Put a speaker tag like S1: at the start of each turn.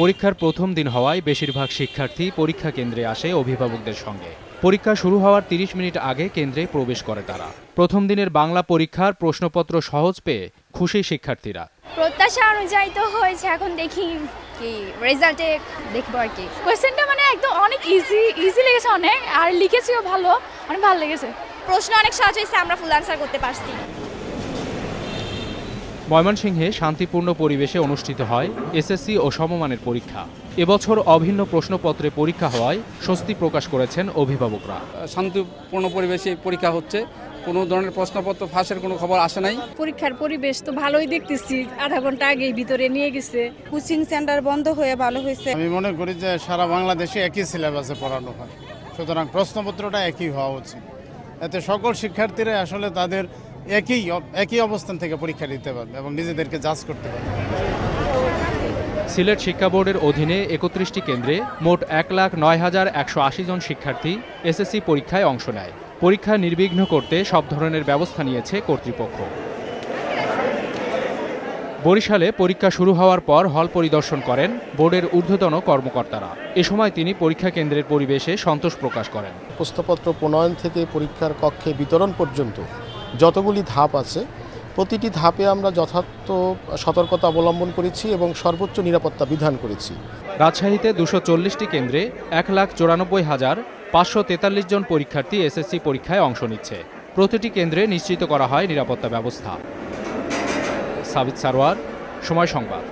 S1: পরীক্ষার প্রথম দিন হওয়ায় বেশিরভাগ শিক্ষার্থী পরীক্ষা কেন্দ্রে আসে অভিভাবকদের সঙ্গে পরীক্ষা শুরু হওয়ার ৩০ মিনিট আগে কেন্দ্রে প্রবেশ করে তারা প্রথম দিনের বাংলা পরীক্ষার প্রশ্নপত্র সহজ পেয়ে খুশি শিক্ষার্থীরা
S2: প্রত্যাশা অনুযায়ী তো হয়েছে এখন দেখি কি রেজাল্টে দেখবো আর কি কোয়েশ্চেনটা মানে একদম অনেক ইজি ইজি লেগেছে অনেক আর লিখেছিও ভালো অনেক ভালো লেগেছে প্রশ্ন অনেক সহজ হয়েছে আমরা ফুল আনসার করতে পারছি
S1: ময়মনসিংহে শান্তিপূর্ণ পরিবেশে অনুষ্ঠিত হয় এসএসসি ও সমমানের পরীক্ষা এবছর অভিন্ন প্রশ্নপত্রে পরীক্ষা হওয়ায় স্বস্তি প্রকাশ করেছেন অভিভাবকরা শান্তিপূর্ণ পরিবেশে পরীক্ষা হচ্ছে কোনো ধরনের প্রশ্নপত্র ফাঁসের কোনো খবর আসে নাই
S2: পরীক্ষার পরিবেশ তো ভালোই দেখতেছি আধা ঘন্টা আগেই ভিতরে নিয়ে গেছে কোচিং সেন্টার বন্ধ হয়ে ভালো হয়েছে আমি মনে করি যে সারা বাংলাদেশে একই সিলেবাসে পড়ানো হয় সুতরাং প্রশ্নপত্রটা একই হওয়া উচিত এতে সকল শিক্ষার্থীরা আসলে তাদের একই একই অবস্থান থেকে পরীক্ষা দিতে পারবে এবং নিজেদেরকে যাচ করতে পারবে
S1: সিলেট শিক্ষা বোর্ডের অধীনে একত্রিশটি কেন্দ্রে মোট এক লাখ নয় হাজার একশো আশি জন শিক্ষার্থী এসএসসি পরীক্ষায় অংশ নেয় পরীক্ষা নির্বিঘ্ন করতে সব ধরনের ব্যবস্থা নিয়েছে কর্তৃপক্ষ বরিশালে পরীক্ষা শুরু হওয়ার পর হল পরিদর্শন করেন বোর্ডের ঊর্ধ্বতন কর্মকর্তারা এ সময় তিনি পরীক্ষা কেন্দ্রের পরিবেশে সন্তোষ প্রকাশ করেন
S3: প্রশ্নপত্র প্রণয়ন থেকে পরীক্ষার কক্ষে বিতরণ পর্যন্ত যতগুলি ধাপ আছে প্রতিটি ধাপে আমরা যথার্থ সতর্কতা অবলম্বন করেছি এবং সর্বোচ্চ নিরাপত্তা বিধান করেছি
S1: রাজশাহীতে দুশো চল্লিশটি কেন্দ্রে এক লাখ চুরানব্বই হাজার পাঁচশো তেতাল্লিশ জন পরীক্ষার্থী এসএসসি পরীক্ষায় অংশ নিচ্ছে প্রতিটি কেন্দ্রে নিশ্চিত করা হয় নিরাপত্তা ব্যবস্থা সাবিত সারোয়ার সময় সংবাদ